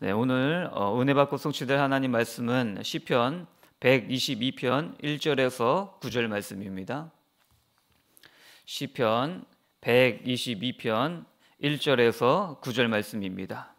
네, 오늘 어, 은혜 받고 성취될 하나님 말씀은 시편 122편 1절에서 9절 말씀입니다. 시편 122편 1절에서 9절 말씀입니다.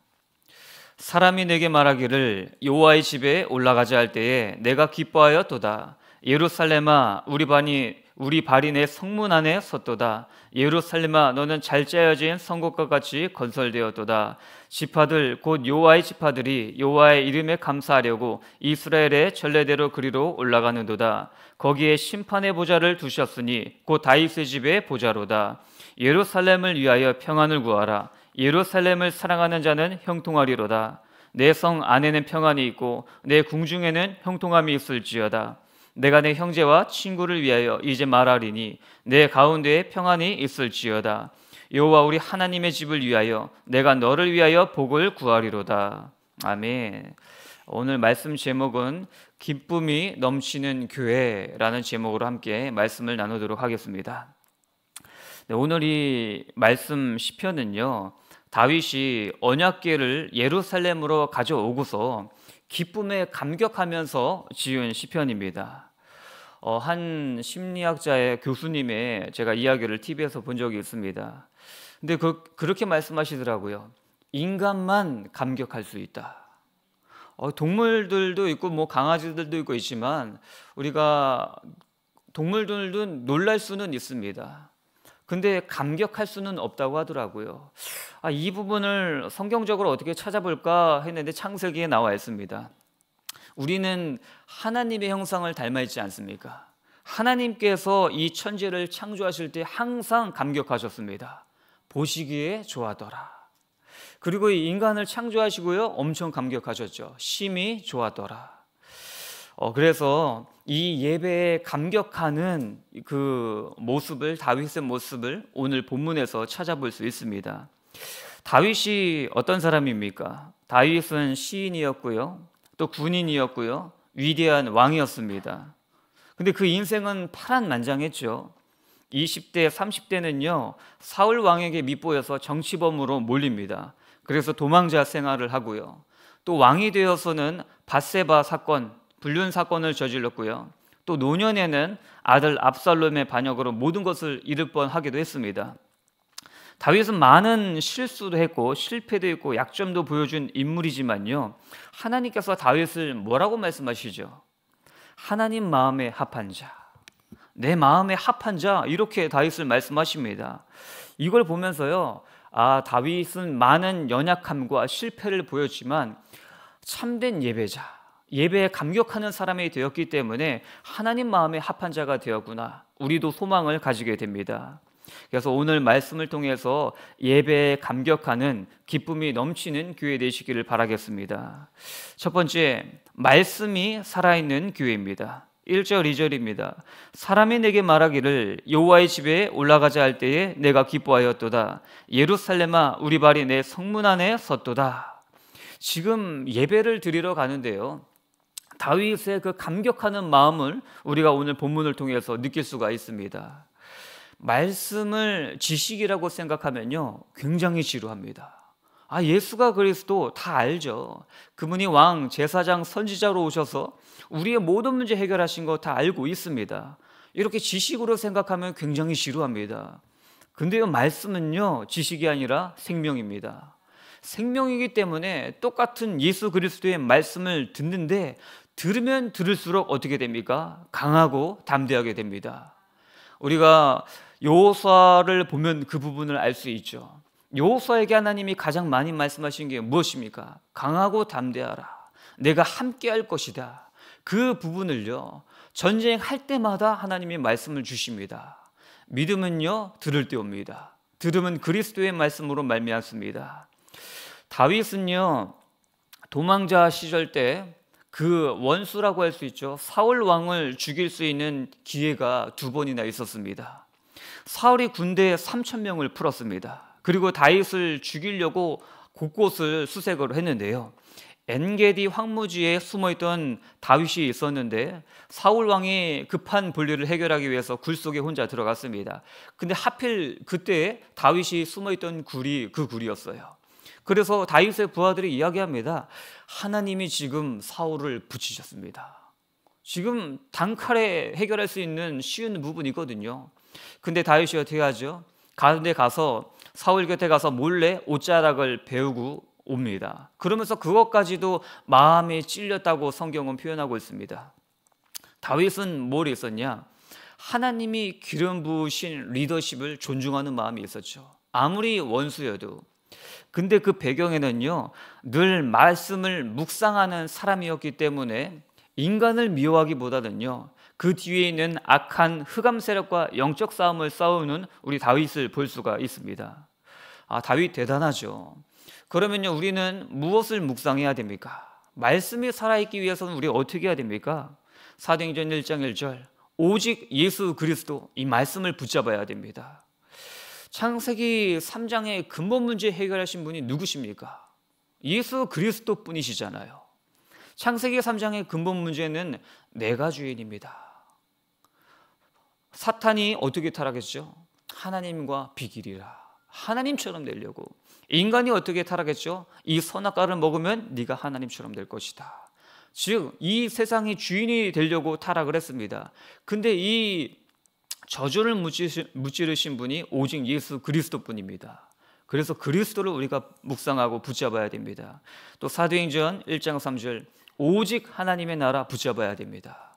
사람이 내게 말하기를 여호와의 집에 올라가자 할 때에 내가 기뻐하였도다. 예루살렘아 우리 반이 우리 발이 내 성문 안에 섰도다. 예루살렘아 너는 잘 짜여진 성곡과 같이 건설되었도다. 지파들 곧 요와의 지파들이 요와의 이름에 감사하려고 이스라엘의 전례대로 그리로 올라가는도다. 거기에 심판의 보좌를 두셨으니 곧 다윗의 집의 보좌로다. 예루살렘을 위하여 평안을 구하라. 예루살렘을 사랑하는 자는 형통하리로다. 내 성 안에는 평안이 있고 내 궁중에는 형통함이 있을지어다. 내가 내 형제와 친구를 위하여 이제 말하리니 내 가운데에 평안이 있을지어다. 여호와 우리 하나님의 집을 위하여 내가 너를 위하여 복을 구하리로다. 아멘. 오늘 말씀 제목은 기쁨이 넘치는 교회라는 제목으로 함께 말씀을 나누도록 하겠습니다. 네, 오늘 이 말씀 시편은요. 다윗이 언약궤를 예루살렘으로 가져오고서 기쁨에 감격하면서 지은 시편입니다. 어, 한 심리학자의 교수님의 제가 이야기를 TV에서 본 적이 있습니다. 근데 그, 그렇게 말씀하시더라고요. 인간만 감격할 수 있다. 어, 동물들도 있고 뭐 강아지들도 있고 있지만 우리가 동물들도 놀랄 수는 있습니다. 근데 감격할 수는 없다고 하더라고요. 아, 이 부분을 성경적으로 어떻게 찾아볼까 했는데 창세기에 나와 있습니다. 우리는 하나님의 형상을 닮아 있지 않습니까? 하나님께서 이 천지를 창조하실 때 항상 감격하셨습니다. 보시기에 좋아더라. 그리고 이 인간을 창조하시고요. 엄청 감격하셨죠. 심히 좋아더라. 어, 그래서 이 예배에 감격하는 그 모습을 다윗의 모습을 오늘 본문에서 찾아볼 수 있습니다. 다윗이 어떤 사람입니까? 다윗은 시인이었고요. 또 군인이었고요. 위대한 왕이었습니다. 근데 그 인생은 파란만장했죠. 20대, 30대는요, 사울 왕에게 밑보여서 정치범으로 몰립니다. 그래서 도망자 생활을 하고요. 또 왕이 되어서는 바세바 사건, 불륜 사건을 저질렀고요. 또 노년에는 아들 압살롬의 반역으로 모든 것을 잃을 뻔하기도 했습니다. 다윗은 많은 실수도 했고 실패도 했고 약점도 보여준 인물이지만요. 하나님께서 다윗을 뭐라고 말씀하시죠? 하나님 마음에 합한 자. 내 마음에 합한 자 이렇게 다윗을 말씀하십니다. 이걸 보면서요. 아, 다윗은 많은 연약함과 실패를 보였지만 참된 예배자, 예배에 감격하는 사람이 되었기 때문에 하나님 마음에 합한 자가 되었구나. 우리도 소망을 가지게 됩니다. 그래서 오늘 말씀을 통해서 예배에 감격하는 기쁨이 넘치는 교회 되시기를 바라겠습니다. 첫 번째, 말씀이 살아있는 교회입니다. 1절 2절입니다. 사람이 내게 말하기를 여호와의 집에 올라가자 할 때에 내가 기뻐하였도다. 예루살렘아 우리 발이 내 성문 안에 섰도다. 지금 예배를 드리러 가는데요. 다윗의 그 감격하는 마음을 우리가 오늘 본문을 통해서 느낄 수가 있습니다. 말씀을 지식이라고 생각하면요. 굉장히 지루합니다. 아, 예수가 그리스도 다 알죠. 그분이 왕, 제사장, 선지자로 오셔서 우리의 모든 문제 해결하신 거 다 알고 있습니다. 이렇게 지식으로 생각하면 굉장히 지루합니다. 근데요, 말씀은요, 지식이 아니라 생명입니다. 생명이기 때문에 똑같은 예수 그리스도의 말씀을 듣는데 들으면 들을수록 어떻게 됩니까? 강하고 담대하게 됩니다. 우리가 여호수를 보면 그 부분을 알 수 있죠. 여호수에게 하나님이 가장 많이 말씀하신 게 무엇입니까? 강하고 담대하라. 내가 함께 할 것이다. 그 부분을요. 전쟁할 때마다 하나님이 말씀을 주십니다. 믿음은요. 들을 때 옵니다. 들으면 그리스도의 말씀으로 말미암습니다. 다윗은요. 도망자 시절 때 그 원수라고 할 수 있죠. 사울 왕을 죽일 수 있는 기회가 두 번이나 있었습니다. 사울이 군대에 3천 명을 풀었습니다. 그리고 다윗을 죽이려고 곳곳을 수색을 했는데요. 엔게디 황무지에 숨어있던 다윗이 있었는데 사울 왕이 급한 분리를 해결하기 위해서 굴 속에 혼자 들어갔습니다. 근데 하필 그때 다윗이 숨어있던 굴이 그 굴이었어요. 그래서 다윗의 부하들이 이야기합니다. 하나님이 지금 사울을 붙이셨습니다. 지금 단칼에 해결할 수 있는 쉬운 부분이거든요. 근데 다윗이 어떻게 하죠? 가운데 가서 사울 곁에 가서 몰래 옷자락을 배우고 옵니다. 그러면서 그것까지도 마음에 찔렸다고 성경은 표현하고 있습니다. 다윗은 뭘 했었냐? 하나님이 기름 부으신 리더십을 존중하는 마음이 있었죠. 아무리 원수여도. 근데 그 배경에는요, 늘 말씀을 묵상하는 사람이었기 때문에 인간을 미워하기보다는요. 그 뒤에 있는 악한 흑암 세력과 영적 싸움을 싸우는 우리 다윗을 볼 수가 있습니다. 아, 다윗 대단하죠. 그러면요, 우리는 무엇을 묵상해야 됩니까? 말씀이 살아있기 위해서는 우리 어떻게 해야 됩니까? 사도행전 1장 1절. 오직 예수 그리스도 이 말씀을 붙잡아야 됩니다. 창세기 3장의 근본 문제 해결하신 분이 누구십니까? 예수 그리스도 뿐이시잖아요. 창세기 3장의 근본 문제는 내가 주인입니다. 사탄이 어떻게 타락했죠? 하나님과 비길이라. 하나님처럼 되려고. 인간이 어떻게 타락했죠? 이 선악과를 먹으면 네가 하나님처럼 될 것이다. 즉, 이 세상의 주인이 되려고 타락을 했습니다. 근데 이 저주를 무찌르신 분이 오직 예수 그리스도 뿐입니다. 그래서 그리스도를 우리가 묵상하고 붙잡아야 됩니다. 또 사도행전 1장 3절 오직 하나님의 나라 붙잡아야 됩니다.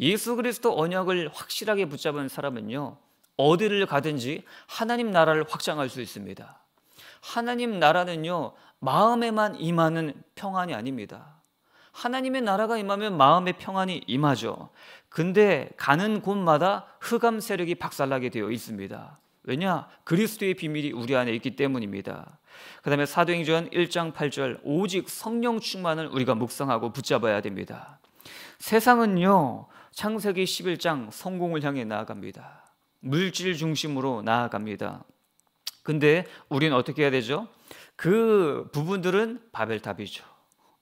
예수 그리스도 언약을 확실하게 붙잡은 사람은요, 어디를 가든지 하나님 나라를 확장할 수 있습니다. 하나님 나라는요, 마음에만 임하는 평안이 아닙니다. 하나님의 나라가 임하면 마음의 평안이 임하죠. 근데 가는 곳마다 흑암 세력이 박살나게 되어 있습니다. 왜냐? 그리스도의 비밀이 우리 안에 있기 때문입니다. 그 다음에 사도행전 1장 8절, 오직 성령 충만을 우리가 묵상하고 붙잡아야 됩니다. 세상은요, 창세기 11장 성공을 향해 나아갑니다. 물질 중심으로 나아갑니다. 근데 우리 어떻게 해야 되죠? 그 부분들은 바벨탑이죠.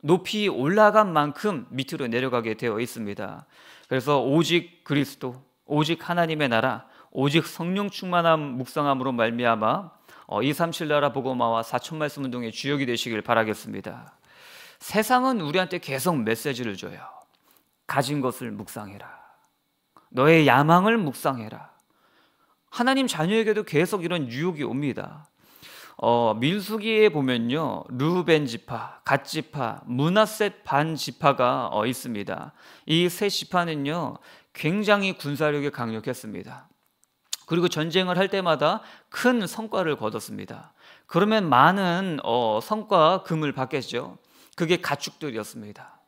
높이 올라간 만큼 밑으로 내려가게 되어 있습니다. 그래서 오직 그리스도, 오직 하나님의 나라, 오직 성령 충만함 묵상함으로 말미암아 어, 237 나라 보고마와 사천 말씀 운동의 주역이 되시길 바라겠습니다. 세상은 우리한테 계속 메시지를 줘요. 가진 것을 묵상해라. 너의 야망을 묵상해라. 하나님 자녀에게도 계속 이런 유혹이 옵니다. 어, 민수기에 보면요. 루벤 지파, 갓 지파, 문하셋 반 지파가 어, 있습니다. 이 세 지파는요. 굉장히 군사력이 강력했습니다. 그리고 전쟁을 할 때마다 큰 성과를 거뒀습니다. 그러면 많은 어, 성과금을 받겠죠. 그게 가축들이었습니다.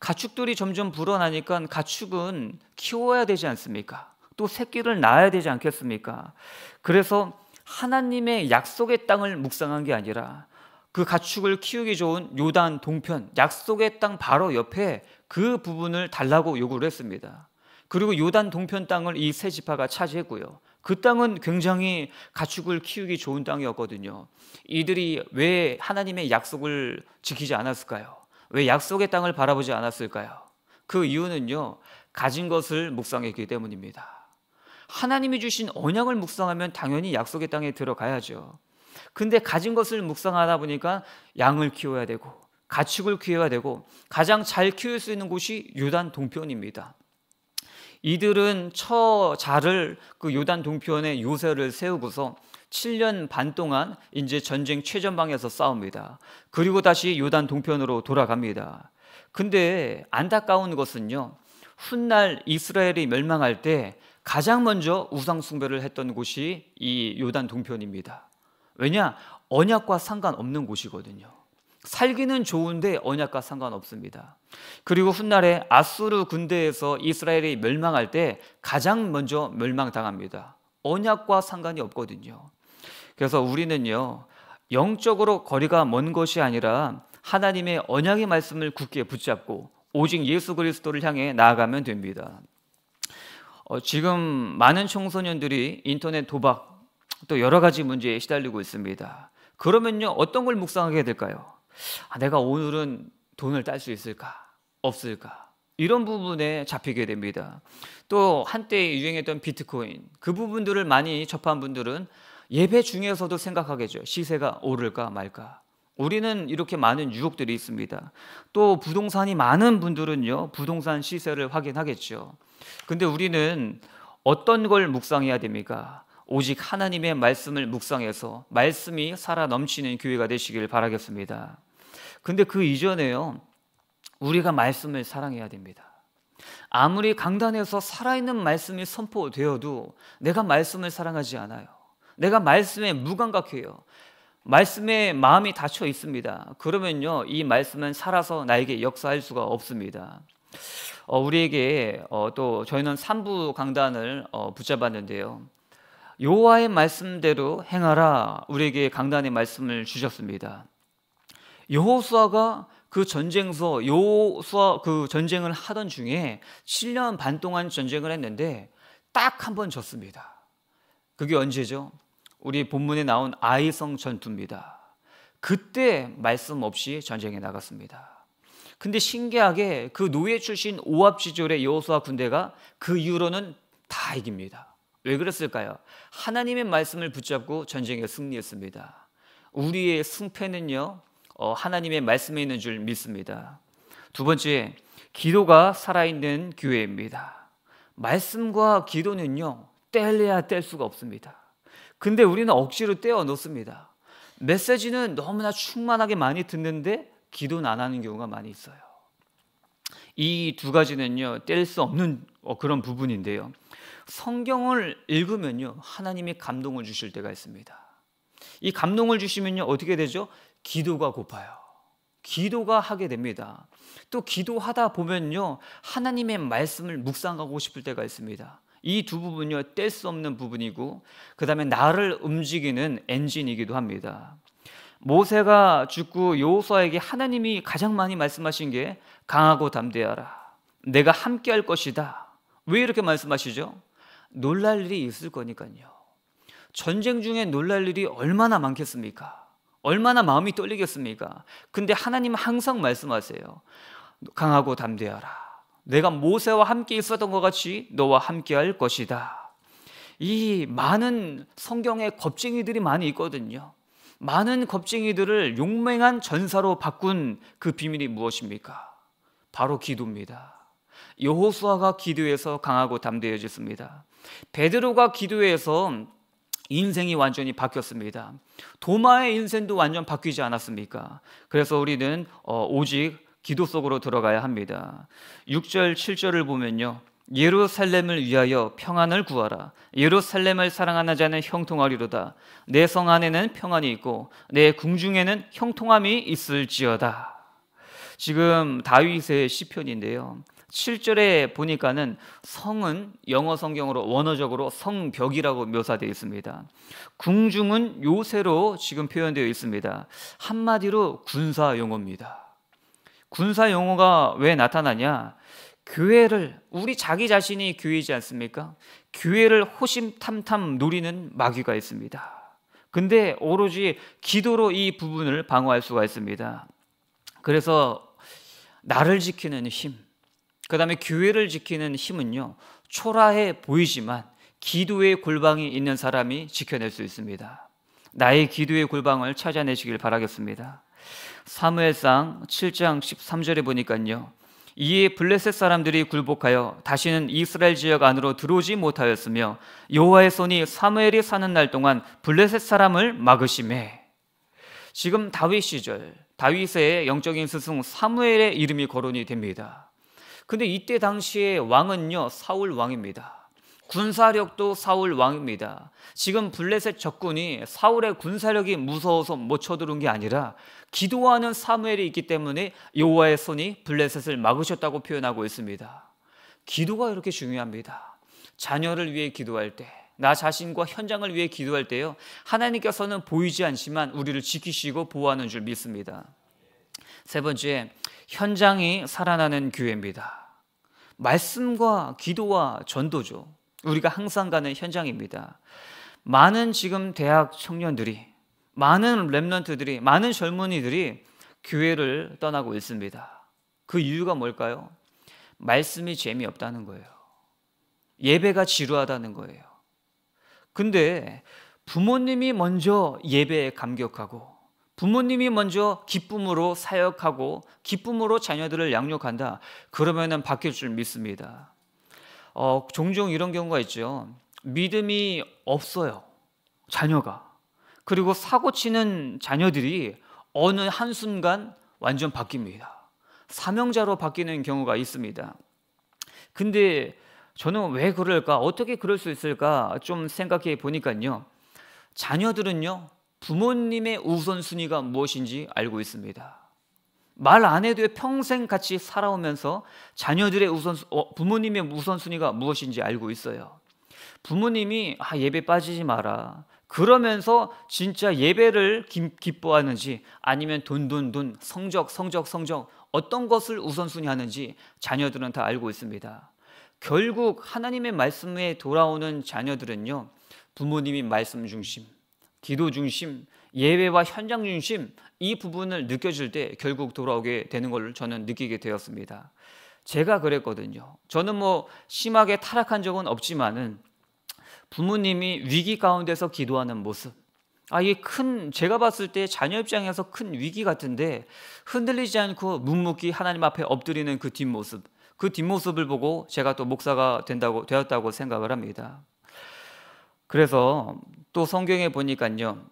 가축들이 점점 불어나니까 가축은 키워야 되지 않습니까? 또 새끼를 낳아야 되지 않겠습니까? 그래서 하나님의 약속의 땅을 묵상한 게 아니라 그 가축을 키우기 좋은 요단 동편, 약속의 땅 바로 옆에 그 부분을 달라고 요구를 했습니다. 그리고 요단 동편 땅을 이세 지파가 차지했고요. 그 땅은 굉장히 가축을 키우기 좋은 땅이었거든요. 이들이 왜 하나님의 약속을 지키지 않았을까요? 왜 약속의 땅을 바라보지 않았을까요? 그 이유는요, 가진 것을 묵상했기 때문입니다. 하나님이 주신 언약을 묵상하면 당연히 약속의 땅에 들어가야죠. 근데 가진 것을 묵상하다 보니까 양을 키워야 되고, 가축을 키워야 되고, 가장 잘 키울 수 있는 곳이 유단 동편입니다. 이들은 처자를 그 요단 동편에 요새를 세우고서 7년 반 동안 이제 전쟁 최전방에서 싸웁니다. 그리고 다시 요단 동편으로 돌아갑니다. 근데 안타까운 것은요. 훗날 이스라엘이 멸망할 때 가장 먼저 우상 숭배를 했던 곳이 이 요단 동편입니다. 왜냐? 언약과 상관없는 곳이거든요. 살기는 좋은데 언약과 상관없습니다. 그리고 훗날에 아수르 군대에서 이스라엘이 멸망할 때 가장 먼저 멸망당합니다. 언약과 상관이 없거든요. 그래서 우리는요, 영적으로 거리가 먼 것이 아니라 하나님의 언약의 말씀을 굳게 붙잡고 오직 예수 그리스도를 향해 나아가면 됩니다. 어, 지금 많은 청소년들이 인터넷 도박 또 여러 가지 문제에 시달리고 있습니다. 그러면요, 어떤 걸 묵상하게 될까요? 아, 내가 오늘은 돈을 딸 수 있을까? 없을까? 이런 부분에 잡히게 됩니다. 또 한때 유행했던 비트코인 그 부분들을 많이 접한 분들은 예배 중에서도 생각하겠죠. 시세가 오를까 말까. 우리는 이렇게 많은 유혹들이 있습니다. 또 부동산이 많은 분들은요, 부동산 시세를 확인하겠죠. 근데 우리는 어떤 걸 묵상해야 됩니까? 오직 하나님의 말씀을 묵상해서 말씀이 살아 넘치는 교회가 되시길 바라겠습니다. 근데 그 이전에요. 우리가 말씀을 사랑해야 됩니다. 아무리 강단에서 살아있는 말씀이 선포되어도 내가 말씀을 사랑하지 않아요. 내가 말씀에 무감각해요. 말씀에 마음이 닫혀 있습니다. 그러면요, 이 말씀은 살아서 나에게 역사할 수가 없습니다. 어, 우리에게 어, 또 저희는 3부 강단을 어, 붙잡았는데요. 요와의 말씀대로 행하라 우리에게 강단의 말씀을 주셨습니다. 여호수아가 그 전쟁서 여호수아 그 전쟁을 하던 중에 7년 반 동안 전쟁을 했는데 딱 한 번 졌습니다. 그게 언제죠? 우리 본문에 나온 아이성 전투입니다. 그때 말씀 없이 전쟁에 나갔습니다. 근데 신기하게 그 노예 출신 오합 시절의 여호수아 군대가 그 이후로는 다 이깁니다. 왜 그랬을까요? 하나님의 말씀을 붙잡고 전쟁에 승리했습니다. 우리의 승패는요, 어, 하나님의 말씀에 있는 줄 믿습니다. 두 번째, 기도가 살아있는 교회입니다. 말씀과 기도는요, 뗄래야 뗄 수가 없습니다. 근데 우리는 억지로 떼어 놓습니다. 메시지는 너무나 충만하게 많이 듣는데 기도는 안 하는 경우가 많이 있어요. 이 두 가지는요, 뗄 수 없는 어, 그런 부분인데요. 성경을 읽으면요, 하나님이 감동을 주실 때가 있습니다. 이 감동을 주시면요, 어떻게 되죠? 기도가 고파요. 기도가 하게 됩니다. 또 기도하다 보면요. 하나님의 말씀을 묵상하고 싶을 때가 있습니다. 이 두 부분이요. 뗄 수 없는 부분이고, 그 다음에 나를 움직이는 엔진이기도 합니다. 모세가 죽고 여호수아에게 하나님이 가장 많이 말씀하신 게 강하고 담대하라. 내가 함께 할 것이다. 왜 이렇게 말씀하시죠? 놀랄 일이 있을 거니까요. 전쟁 중에 놀랄 일이 얼마나 많겠습니까? 얼마나 마음이 떨리겠습니까? 근데 하나님은 항상 말씀하세요. 강하고 담대하라. 내가 모세와 함께 있었던 것 같이 너와 함께 할 것이다. 이 많은 성경에 겁쟁이들이 많이 있거든요. 많은 겁쟁이들을 용맹한 전사로 바꾼 그 비밀이 무엇입니까? 바로 기도입니다. 여호수아가 기도해서 강하고 담대해졌습니다. 베드로가 기도해서 인생이 완전히 바뀌었습니다. 도마의 인생도 완전 바뀌지 않았습니까? 그래서 우리는 어, 오직 기도 속으로 들어가야 합니다. 6절, 7절을 보면요. 예루살렘을 위하여 평안을 구하라. 예루살렘을 사랑하는 자는 형통하리로다. 내 성 안에는 평안이 있고 내 궁중에는 형통함이 있을지어다. 지금 다윗의 시편인데요. 7절에 보니까는 성은 영어 성경으로 원어적으로 성벽이라고 묘사되어 있습니다. 궁중은 요새로 지금 표현되어 있습니다. 한마디로 군사 용어입니다. 군사 용어가 왜 나타나냐? 교회를 우리 자기 자신이 교회이지 않습니까? 교회를 호심탐탐 노리는 마귀가 있습니다. 근데 오로지 기도로 이 부분을 방어할 수가 있습니다. 그래서 나를 지키는 힘, 그 다음에 교회를 지키는 힘은요, 초라해 보이지만 기도의 골방이 있는 사람이 지켜낼 수 있습니다. 나의 기도의 골방을 찾아내시길 바라겠습니다. 사무엘상 7장 13절에 보니까요. 이에 블레셋 사람들이 굴복하여 다시는 이스라엘 지역 안으로 들어오지 못하였으며 여호와의 손이 사무엘이 사는 날 동안 블레셋 사람을 막으심에 지금 다윗 시절 다윗의 영적인 스승 사무엘의 이름이 거론이 됩니다. 근데 이때 당시에 왕은요 사울 왕입니다. 군사력도 사울 왕입니다. 지금 블레셋 적군이 사울의 군사력이 무서워서 못 쳐들어온 게 아니라 기도하는 사무엘이 있기 때문에 여호와의 손이 블레셋을 막으셨다고 표현하고 있습니다. 기도가 이렇게 중요합니다. 자녀를 위해 기도할 때, 나 자신과 현장을 위해 기도할 때요. 하나님께서는 보이지 않지만 우리를 지키시고 보호하는 줄 믿습니다. 세 번째, 현장이 살아나는 교회입니다. 말씀과 기도와 전도죠. 우리가 항상 가는 현장입니다. 많은 지금 대학 청년들이, 많은 랩런트들이, 많은 젊은이들이 교회를 떠나고 있습니다. 그 이유가 뭘까요? 말씀이 재미없다는 거예요. 예배가 지루하다는 거예요. 근데 부모님이 먼저 예배에 감격하고 부모님이 먼저 기쁨으로 사역하고 기쁨으로 자녀들을 양육한다. 그러면은 바뀔 줄 믿습니다. 어, 종종 이런 경우가 있죠. 믿음이 없어요. 자녀가. 그리고 사고 치는 자녀들이 어느 한순간 완전 바뀝니다. 사명자로 바뀌는 경우가 있습니다. 근데 저는 왜 그럴까? 어떻게 그럴 수 있을까? 좀 생각해 보니까요. 자녀들은요. 부모님의 우선순위가 무엇인지 알고 있습니다. 말 안 해도 평생 같이 살아오면서 자녀들의 우선 어, 부모님의 우선순위가 무엇인지 알고 있어요. 부모님이 아, 예배 빠지지 마라. 그러면서 진짜 예배를 기, 기뻐하는지 아니면 돈 돈 돈 성적 성적 성적 어떤 것을 우선순위 하는지 자녀들은 다 알고 있습니다. 결국 하나님의 말씀에 돌아오는 자녀들은요. 부모님이 말씀 중심, 기도 중심, 예배와 현장 중심 이 부분을 느껴질 때 결국 돌아오게 되는 걸 저는 느끼게 되었습니다. 제가 그랬거든요. 저는 뭐 심하게 타락한 적은 없지만은 부모님이 위기 가운데서 기도하는 모습. 아, 이게 큰, 제가 봤을 때 자녀 입장에서 큰 위기 같은데 흔들리지 않고 묵묵히 하나님 앞에 엎드리는 그 뒷모습. 그 뒷모습을 보고 제가 또 목사가 된다고, 되었다고 생각을 합니다. 그래서 또 성경에 보니까요.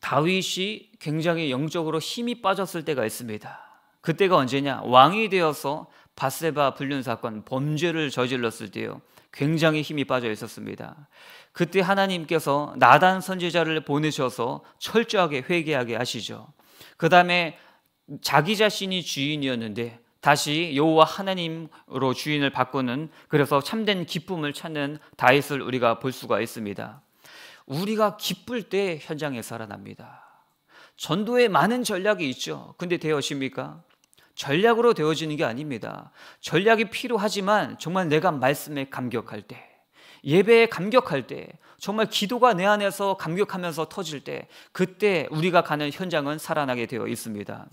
다윗이 굉장히 영적으로 힘이 빠졌을 때가 있습니다. 그때가 언제냐? 왕이 되어서 바세바 불륜 사건 범죄를 저질렀을 때요. 굉장히 힘이 빠져 있었습니다. 그때 하나님께서 나단 선지자를 보내셔서 철저하게 회개하게 하시죠. 그다음에 자기 자신이 주인이었는데 다시 여호와 하나님으로 주인을 바꾸는 그래서 참된 기쁨을 찾는 다윗을 우리가 볼 수가 있습니다. 우리가 기쁠 때 현장에 살아납니다. 전도에 많은 전략이 있죠. 근데 되어집니까? 전략으로 되어지는 게 아닙니다. 전략이 필요하지만 정말 내가 말씀에 감격할 때, 예배에 감격할 때, 정말 기도가 내 안에서 감격하면서 터질 때, 그때 우리가 가는 현장은 살아나게 되어 있습니다.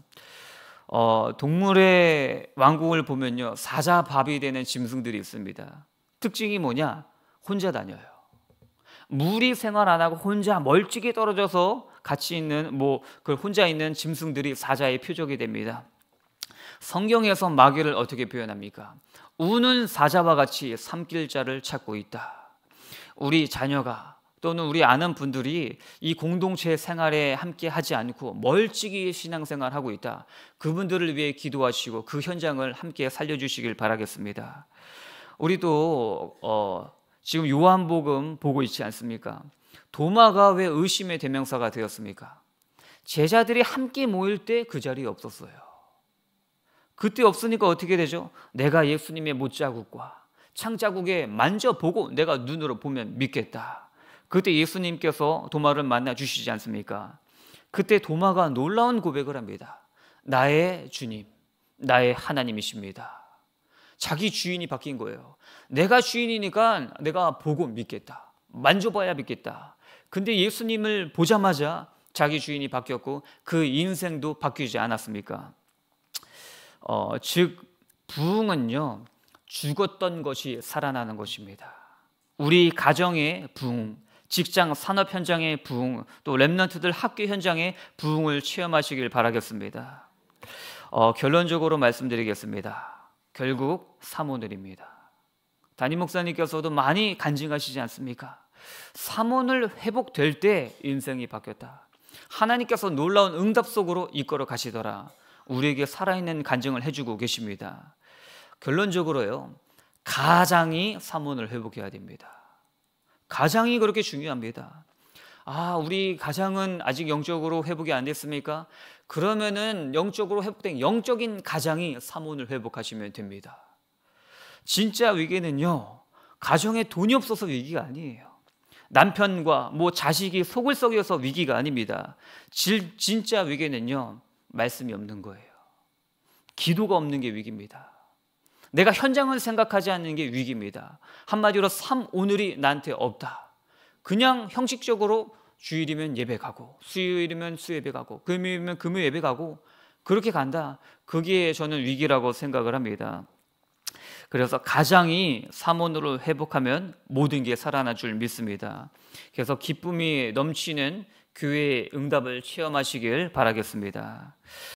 어, 동물의 왕국을 보면요, 사자밥이 되는 짐승들이 있습니다. 특징이 뭐냐? 혼자 다녀요. 무리 생활 안 하고 혼자 멀찍이 떨어져서 같이 있는 뭐그 혼자 있는 짐승들이 사자의 표적이 됩니다. 성경에서 마귀를 어떻게 표현합니까? 우는 사자와 같이 삼킬 자를 찾고 있다. 우리 자녀가 또는 우리 아는 분들이 이 공동체 생활에 함께 하지 않고 멀찍이 신앙생활 하고 있다. 그분들을 위해 기도하시고 그 현장을 함께 살려주시길 바라겠습니다. 우리도 어, 지금 요한복음 보고 있지 않습니까? 도마가 왜 의심의 대명사가 되었습니까? 제자들이 함께 모일 때 그 자리에 없었어요. 그때 없으니까 어떻게 되죠? 내가 예수님의 못자국과 창자국에 만져보고 내가 눈으로 보면 믿겠다. 그때 예수님께서 도마를 만나 주시지 않습니까? 그때 도마가 놀라운 고백을 합니다. 나의 주님, 나의 하나님이십니다. 자기 주인이 바뀐 거예요. 내가 주인이니까 내가 보고 믿겠다. 만져봐야 믿겠다. 근데 예수님을 보자마자 자기 주인이 바뀌었고 그 인생도 바뀌지 않았습니까? 어, 즉 부흥은요 죽었던 것이 살아나는 것입니다. 우리 가정의 부흥, 직장 산업 현장의 부흥, 또 랩런트들 학교 현장의 부흥을 체험하시길 바라겠습니다. 어, 결론적으로 말씀드리겠습니다. 결국 사모늘입니다. 담임 목사님께서도 많이 간증하시지 않습니까? 사모늘 회복될 때 인생이 바뀌었다. 하나님께서 놀라운 응답 속으로 이끌어 가시더라. 우리에게 살아있는 간증을 해주고 계십니다. 결론적으로요, 가장이 사문을 회복해야 됩니다. 가장이 그렇게 중요합니다. 아, 우리 가장은 아직 영적으로 회복이 안 됐습니까? 그러면은 영적으로 회복된 영적인 가장이 사문을 회복하시면 됩니다. 진짜 위기는요, 가정에 돈이 없어서 위기가 아니에요. 남편과 뭐 자식이 속을 썩여서 위기가 아닙니다. 질, 진짜 위기는요, 말씀이 없는 거예요. 기도가 없는 게 위기입니다. 내가 현장을 생각하지 않는 게 위기입니다. 한마디로 삶 오늘이 나한테 없다. 그냥 형식적으로 주일이면 예배 가고 수요일이면 수예배 가고 금요일이면 금요 예배 가고 그렇게 간다. 그게 저는 위기라고 생각을 합니다. 그래서 가장이 사모으로 회복하면 모든 게 살아나 줄 믿습니다. 그래서 기쁨이 넘치는 교회의 응답을 체험하시길 바라겠습니다.